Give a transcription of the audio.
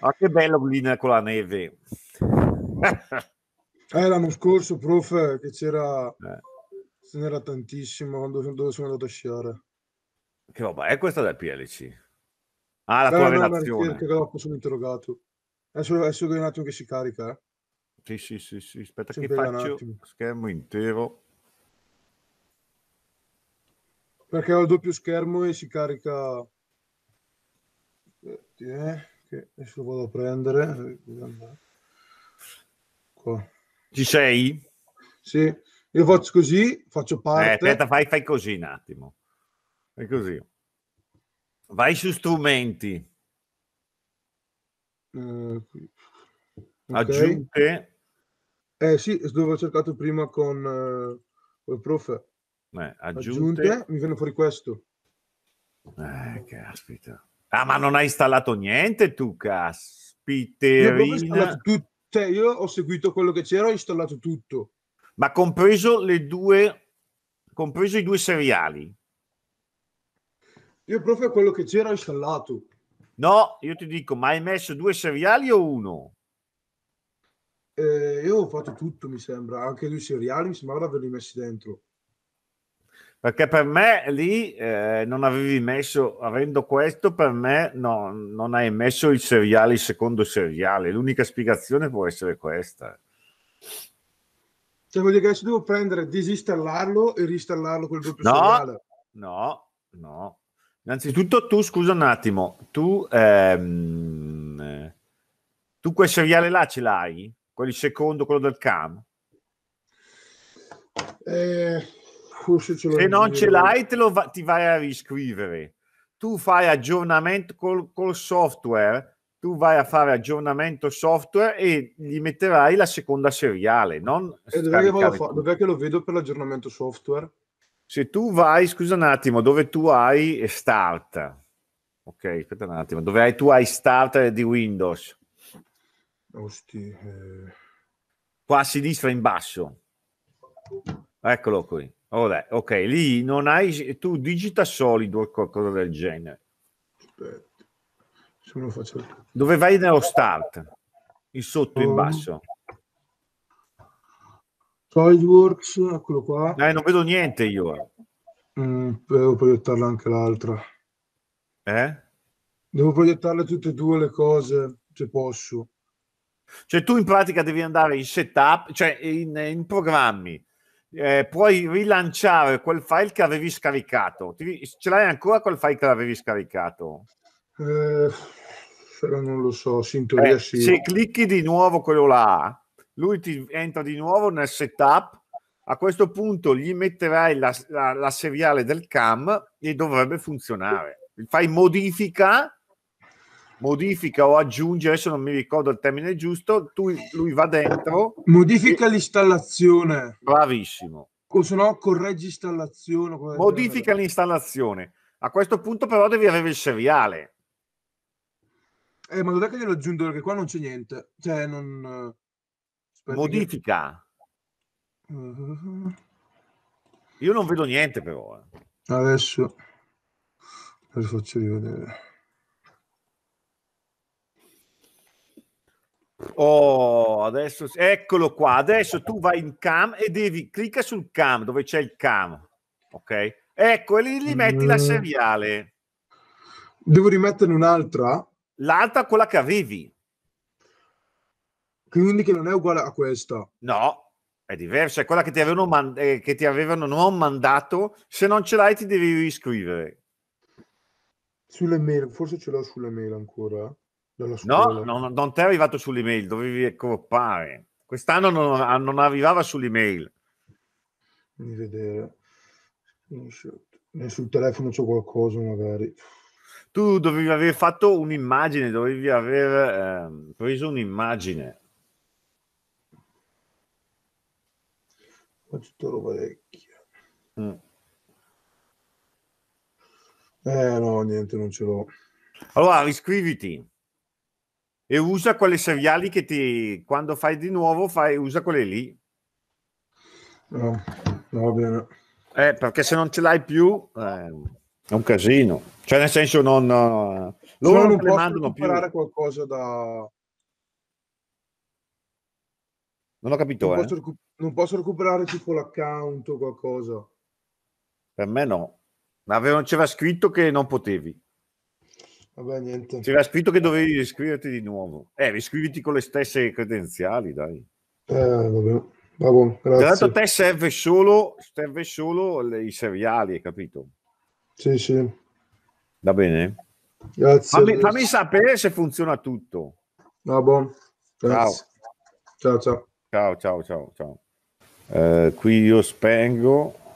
Ah, che bello lì con la neve. eh, l'anno scorso, prof, che c'era... Ce eh. n'era tantissimo dove, quando sono andato a sciare. Che roba eh, è questa del PLC? Ah, la Beh, tua relazione. Che dopo sono interrogato. Adesso, vedo un attimo che si carica. Eh. Sì, sì, sì, sì. Aspetta Sempre che faccio schermo intero. Perché ho il doppio schermo e si carica... Eh che se lo vado a prendere. Eh, Qua. Ci sei? Sì, io faccio così, faccio eh, parte. Eh, aspetta, fai, fai così un attimo. Fai così. Vai su strumenti. Eh, okay. Aggiunte. Eh sì, dove ho cercato prima con, eh, con il prof. Eh, aggiunte. aggiunte. Mi viene fuori questo. Eh, caspita. Ah, ma non hai installato niente tu, caspiterina? Io, tut- cioè, io ho seguito quello che c'era, ho installato tutto. Ma compreso le due, compreso i due seriali? Io proprio quello che c'era ho installato. No, io ti dico, ma hai messo due seriali o uno? Eh, io ho fatto tutto, mi sembra, anche due seriali, mi sembra di averli messi dentro perché per me lì eh, non avevi messo, avendo questo per me no, non hai messo il seriale, il secondo seriale, l'unica spiegazione può essere questa. Cioè vuol dire che adesso devo prendere, disinstallarlo e rinstallarlo quel doppio no, seriale? No, no. Innanzitutto tu, scusa un attimo, tu, ehm, tu quel seriale là ce l'hai? Quello secondo, quello del CAM? Eh corso ce l'ho. Se non ce l'hai, te lo va- ti vai a riscrivere. Tu fai aggiornamento col, col software, tu vai a fare aggiornamento software e gli metterai la seconda seriale. Non e eh, dov'è che, fa- dov'è che lo vedo per l'aggiornamento software? Se tu vai, scusa un attimo, dove tu hai Start. Ok, aspetta un attimo, dove hai tu hai Start di Windows? Osti, eh... Qua a sinistra in basso. Eccolo qui. Vabbè, oh, ok, lì non hai tu digita solido o qualcosa del genere. Aspetta, se lo faccio. Dove vai nello start? In sotto, oh. in basso. SolidWorks, eccolo qua. Dai, non vedo niente io. Mm, devo proiettarla anche l'altra. Eh? Devo proiettarle tutte e due le cose, se posso. Cioè tu in pratica devi andare in setup, cioè in, in programmi, eh, puoi rilanciare quel file che avevi scaricato. Ti, ce l'hai ancora quel file che avevi scaricato? Eh, però non lo so, sì, in eh, teoria eh, sì. Se clicchi di nuovo quello là, lui ti entra di nuovo nel setup. A questo punto gli metterai la, la, la seriale del CAM e dovrebbe funzionare. Fai modifica modifica o aggiunge, adesso non mi ricordo il termine giusto, tu, lui va dentro. Modifica e... l'installazione. Bravissimo. O se no correggi installazione. Modifica l'installazione. A questo punto però devi avere il seriale. Eh, ma dov'è che glielo aggiungo? Perché qua non c'è niente. Cioè, non... Eh, aspetta modifica. Che... Uh-huh. Io non vedo niente però. Eh. Adesso... Lo faccio rivedere. Oh, adesso eccolo qua. Adesso tu vai in cam e devi clicca sul cam dove c'è il cam. Ok? Ecco, e lì, lì metti mm. la seriale. Devo rimettere un'altra? Ah? L'altra quella che avevi. Quindi che non è uguale a questa. No, è diversa, è quella che ti avevano, man- eh, che ti avevano non mandato. Se non ce l'hai ti devi iscrivere. Sulle mail, forse ce l'ho sulle mail ancora. No, non, non ti è arrivato sull'email, dovevi accorpare. Quest'anno non, ah, non arrivava sull'email. Fammi vedere. Sul telefono c'è qualcosa magari. Tu dovevi aver fatto un'immagine, dovevi aver eh, preso un'immagine. Ma tutta roba vecchia. Mm. Eh no, niente, non ce l'ho. Allora, iscriviti e usa quelle seriali che ti, quando fai di nuovo, fai, usa quelle lì. No, va bene. Eh, perché se non ce l'hai più eh, è un casino. Cioè, nel senso, non... No, eh, loro non, non le mandano più. qualcosa da... Non ho capito, non, eh. posso recu- non posso recuperare tipo l'account o qualcosa. Per me no. Ma avevano, c'era scritto che non potevi. Vabbè, niente. C'era scritto che dovevi iscriverti di nuovo. Eh, iscriviti con le stesse credenziali, dai. Eh, vabbè. Vabbè, Tra l'altro te serve solo, serve solo le, i seriali, hai capito? Sì, sì. Va bene? Grazie. Fammi, fammi sapere se funziona tutto. Vabbè, Ciao. ciao. Ciao, ciao. Ciao, ciao, ciao. Eh, qui io spengo.